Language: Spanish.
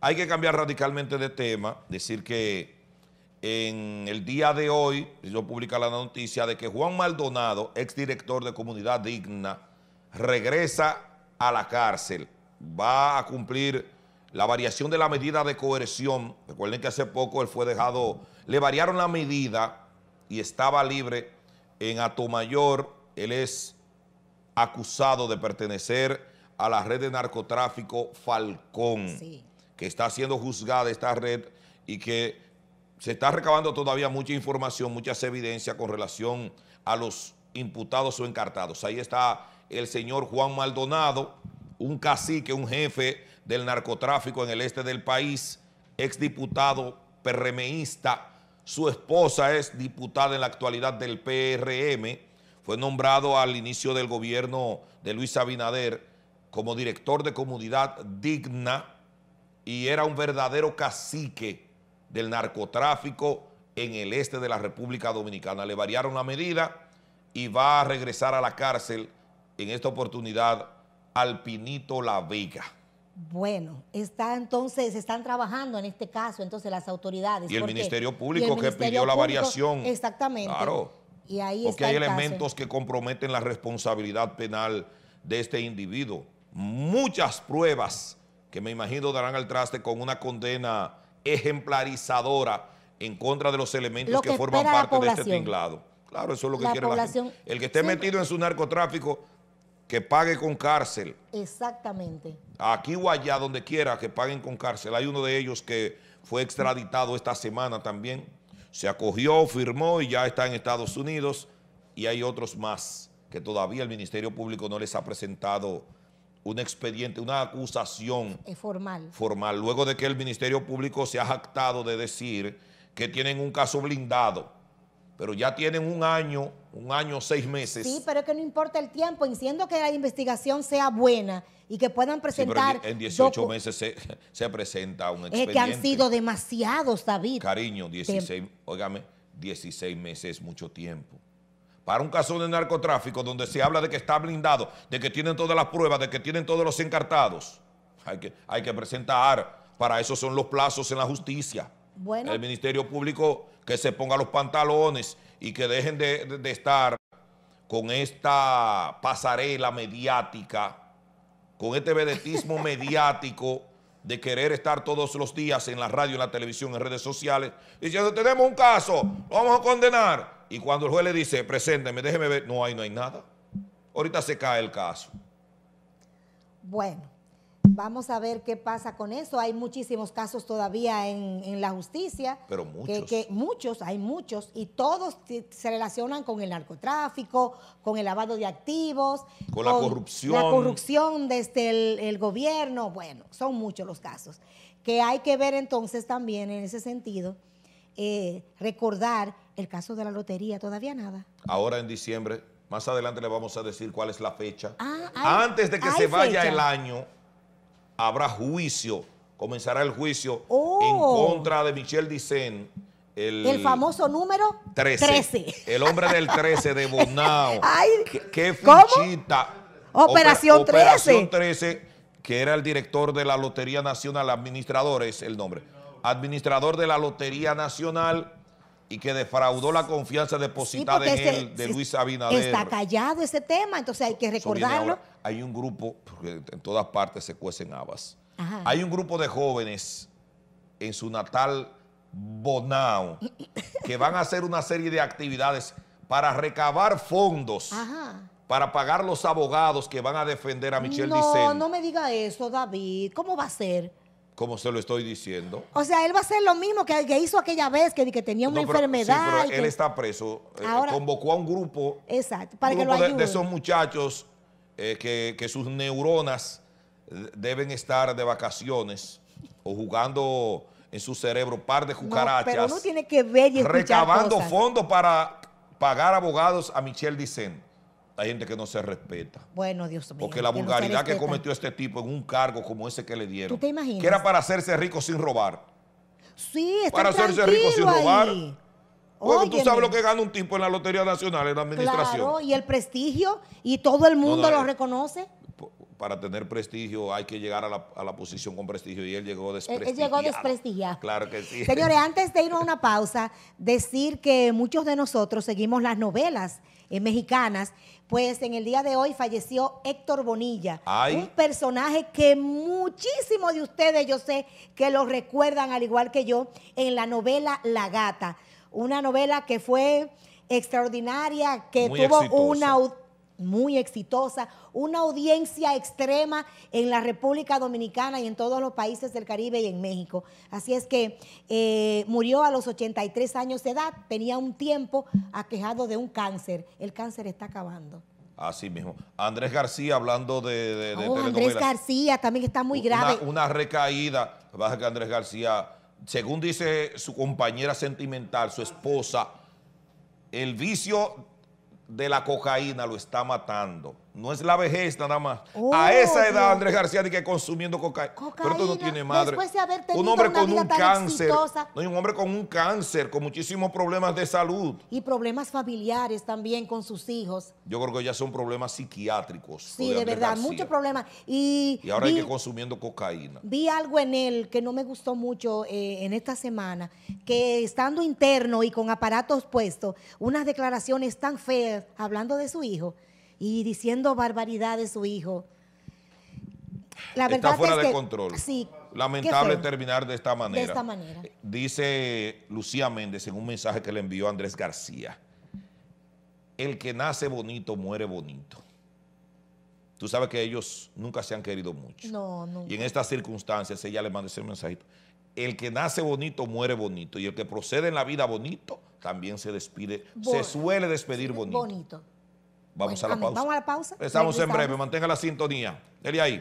Hay que cambiar radicalmente de tema, decir que en el día de hoy yo publica la noticia de que Juan Maldonado, exdirector de Comunidad Digna, regresa a la cárcel. Va a cumplir la variación de la medida de coerción. Recuerden que hace poco él fue dejado, le variaron la medida y estaba libre en Atomayor. Él es acusado de pertenecer a la red de narcotráfico Falcón que está siendo juzgada esta red y que se está recabando todavía mucha información, muchas evidencias con relación a los imputados o encartados. Ahí está el señor Juan Maldonado, un cacique, un jefe del narcotráfico en el este del país, exdiputado PRMista. Su esposa es diputada en la actualidad del PRM. Fue nombrado al inicio del gobierno de Luis Abinader como director de Comunidad Digna y era un verdadero cacique del narcotráfico en el este de la República Dominicana. Le variaron la medida y va a regresar a la cárcel en esta oportunidad al pinito La Vega. Bueno, está entonces, están trabajando en este caso, entonces las autoridades. Y el Ministerio Público que pidió la variación. Exactamente. Claro. Y ahí porque hay elementos que comprometen la responsabilidad penal de este individuo. Muchas pruebas que me imagino darán al traste con una condena ejemplarizadora en contra de los elementos que, forman parte de este tinglado. Claro, eso es lo que quiere la El que esté metido en su narcotráfico, que pague con cárcel. Exactamente. Aquí o allá, donde quiera, que paguen con cárcel. Hay uno de ellos que fue extraditado esta semana también. Se acogió, firmó y ya está en Estados Unidos. Y hay otros más que todavía el Ministerio Público no les ha presentado un expediente, una acusación formal. formal, luego de que el Ministerio Público se ha jactado de decir que tienen un caso blindado, pero ya tienen un año, un año, seis meses. Sí, pero es que no importa el tiempo, enciendo que la investigación sea buena y que puedan presentar... en 18 meses se, presenta un expediente. Es que han sido demasiados, David. Cariño, 16, óigame, 16 meses es mucho tiempo para un caso de narcotráfico donde se habla de que está blindado, de que tienen todas las pruebas, de que tienen todos los encartados. Hay que, hay que presentar, para eso son los plazos en la justicia. Bueno. El Ministerio Público que se ponga los pantalones y que dejen de estar con esta pasarela mediática, con este vedetismo mediático de querer estar todos los días en la radio, en la televisión, en redes sociales, diciendo, tenemos un caso, lo vamos a condenar. Y cuando el juez le dice, presénteme, déjeme ver, no hay, no hay nada. Ahorita se cae el caso. Bueno. Vamos a ver qué pasa con eso. Hay muchísimos casos todavía en, la justicia. Pero muchos. Que, muchos, hay muchos. Y todos se relacionan con el narcotráfico, con el lavado de activos. Con, la corrupción. La corrupción desde este, el, gobierno. Bueno, son muchos los casos. Que hay que ver entonces también en ese sentido. Eh, recordar el caso de la lotería, todavía nada. Ahora en diciembre, más adelante le vamos a decir cuál es la fecha. Ah, Antes de que se vaya el año, habrá juicio, comenzará el juicio oh. en contra de Michel Dicen. El, famoso número 13, El hombre del 13 de Bonao. Ay, qué fichita. Operación 13. Operación 13, que era el director de la Lotería Nacional, administrador es el nombre. Administrador de la Lotería Nacional y que defraudó la confianza depositada en él de Luis Abinader. Está callado ese tema, entonces hay que recordarlo. hay un grupo, porque en todas partes se cuecen habas. Hay un grupo de jóvenes en su natal Bonao que van a hacer una serie de actividades para recabar fondos. para pagar los abogados que van a defender a Michelle no, No, no me diga eso, David. ¿Cómo va a ser? Como se lo estoy diciendo. O sea, él va a hacer lo mismo que, que hizo aquella vez, que, que tenía una enfermedad. Sí, pero él está preso. Eh, eh, convocó a un grupo. Exacto, para De, esos muchachos eh, que, que sus neuronas deben estar de vacaciones o jugando en su cerebro par de cucarachas. pero uno tiene que ver y escuchar Recabando fondos para pagar abogados a Michelle Dicen. Hay gente que no se respeta. Bueno, Dios mío. Porque la vulgaridad que cometió este tipo en un cargo como ese que le dieron. ¿Tú te imaginas? Que era para hacerse rico sin robar. Sí, está Para hacerse rico sin robar. tú sabes lo que gana un tipo en la Lotería Nacional, en la administración. y el prestigio, y todo el mundo lo eh, reconoce para tener prestigio hay que llegar a la, posición con prestigio y él llegó desprestigiado. Él, llegó desprestigiado. Claro que sí. Señores, antes de irnos a una pausa, decir que muchos de nosotros seguimos las novelas eh, mexicanas, pues en el día de hoy falleció Héctor Bonilla, un personaje que muchísimos de ustedes yo sé que lo recuerdan al igual que yo en la novela La Gata, una novela que fue extraordinaria, que tuvo una muy exitosa, una audiencia extrema en la República Dominicana y en todos los países del Caribe y en México. Así es que eh, murió a los 83 años de edad, tenía un tiempo aquejado de un cáncer. El cáncer está acabando. Así mismo. Andrés García, hablando de, oh, Andrés García también está muy grave. Una, una recaída, baja que Andrés García, según dice su compañera sentimental, su esposa, el vicio de la cocaína lo está matando. No es la vejez nada más. a esa edad, Andrés García, ni que consumiendo cocaína. Pero tú no tiene madre. un hombre con un cáncer. Exitosa. un hombre con un cáncer, con muchísimos problemas de salud. Y problemas familiares también con sus hijos. Yo creo que ya son problemas psiquiátricos. Sí, de, verdad, muchos problemas. Y, ahora hay que consumiendo cocaína. Vi algo en él que no me gustó mucho eh, en esta semana, que estando interno y con aparatos puestos, unas declaraciones tan feas hablando de su hijo y diciendo barbaridad de su hijo. La verdad Está fuera de control. Sí, Lamentable terminar de esta manera. De esta manera. Dice Lucía Méndez en un mensaje que le envió Andrés García. El que nace bonito muere bonito. Tú sabes que ellos nunca se han querido mucho. No, no. Y en estas circunstancias ella le manda ese mensajito. El que nace bonito muere bonito y el que procede en la vida bonito también se despide, se suele despedir bonito. Bonito. Vamos pues a la pausa. Vamos a la pausa. Estamos en breve. Mantenga la sintonía. Dele ahí.